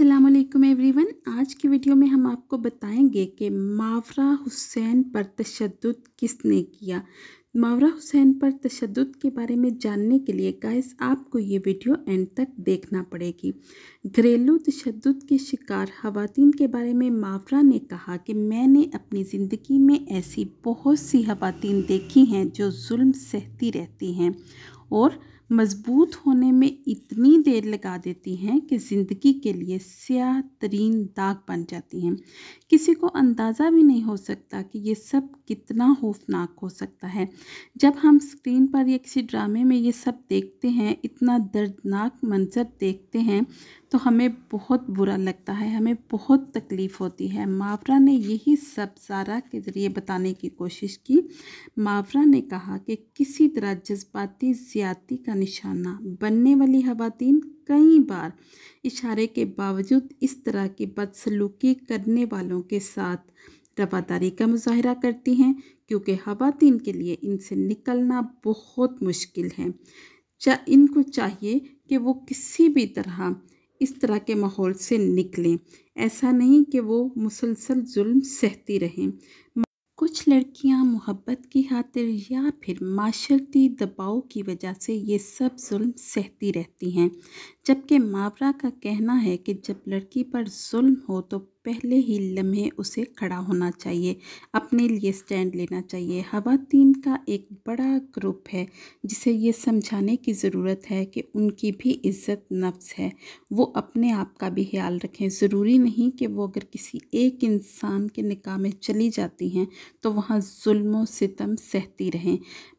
every everyone आज की video में हम आपको बताएंगे कि मावरा हुसैन पर तशद किसने किया मावरा हुसैन पर तशद के बारे में जानने के लिए गाइस आपको ये वीडियो एंड तक देखना पड़ेगी घरेलू तशद के शिकार खातन के बारे में मावरा ने कहा कि मैंने अपनी ज़िंदगी में ऐसी बहुत सी खातन देखी हैं जो जुल्म सहती रहती हैं और मजबूत होने में इतनी देर लगा देती हैं कि ज़िंदगी के लिए स्याह तरीन दाग बन जाती हैं किसी को अंदाज़ा भी नहीं हो सकता कि ये सब कितना खौफनाक हो सकता है जब हम स्क्रीन पर या किसी ड्रामे में ये सब देखते हैं इतना दर्दनाक मंजर देखते हैं तो हमें बहुत बुरा लगता है हमें बहुत तकलीफ़ होती है मावरा ने यही सब सारा के ज़रिए बताने की कोशिश की मावरा ने कहा कि किसी तरह जज्बाती ज्यादा का निशाना बनने वाली खातन कई बार इशारे के बावजूद इस तरह की बदसलूकी करने वालों के साथ रवादारी का मुजाहरा करती हैं क्योंकि खातन के लिए इनसे निकलना बहुत मुश्किल है चा, इनको चाहिए कि वो किसी भी तरह इस तरह के माहौल से निकलें ऐसा नहीं कि वो मुसलसल जुल्म सहती रहें कुछ लड़कियां मोहब्बत की खातिर या फिर माशरती दबाव की वजह से ये सब जुल्म सहती रहती हैं जबकि मावरा का कहना है कि जब लड़की पर जुल्म हो तो पहले ही लम्हे उसे खड़ा होना चाहिए अपने लिए स्टैंड लेना चाहिए खातन का एक बड़ा ग्रुप है जिसे ये समझाने की ज़रूरत है कि उनकी भी इज़्ज़त नफ्स है वो अपने आप का भी ख्याल रखें ज़रूरी नहीं कि वो अगर किसी एक इंसान के निकाह में चली जाती हैं तो वहाँ जुल्म सहती रहें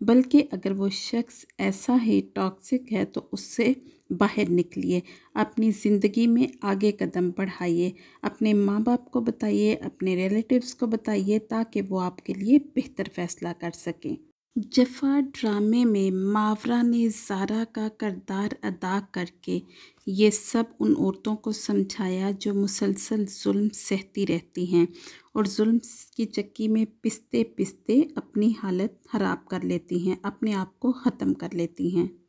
बल्कि अगर वो शख्स ऐसा ही टॉक्सिक है तो उससे बाहर निकलिए अपनी ज़िंदगी में आगे कदम बढ़ाइए अपने माँ बाप को बताइए अपने रिलेटिव्स को बताइए ताकि वो आपके लिए बेहतर फ़ैसला कर सकें जफा ड्रामे में मावरा ने जारा का करदार अदा करके ये सब उन औरतों को समझाया जो मुसलसल जुल्म सहती रहती हैं और जुल्म की चक्की में पिसते पिसते अपनी हालत ख़राब कर लेती हैं अपने आप को ख़त्म कर लेती हैं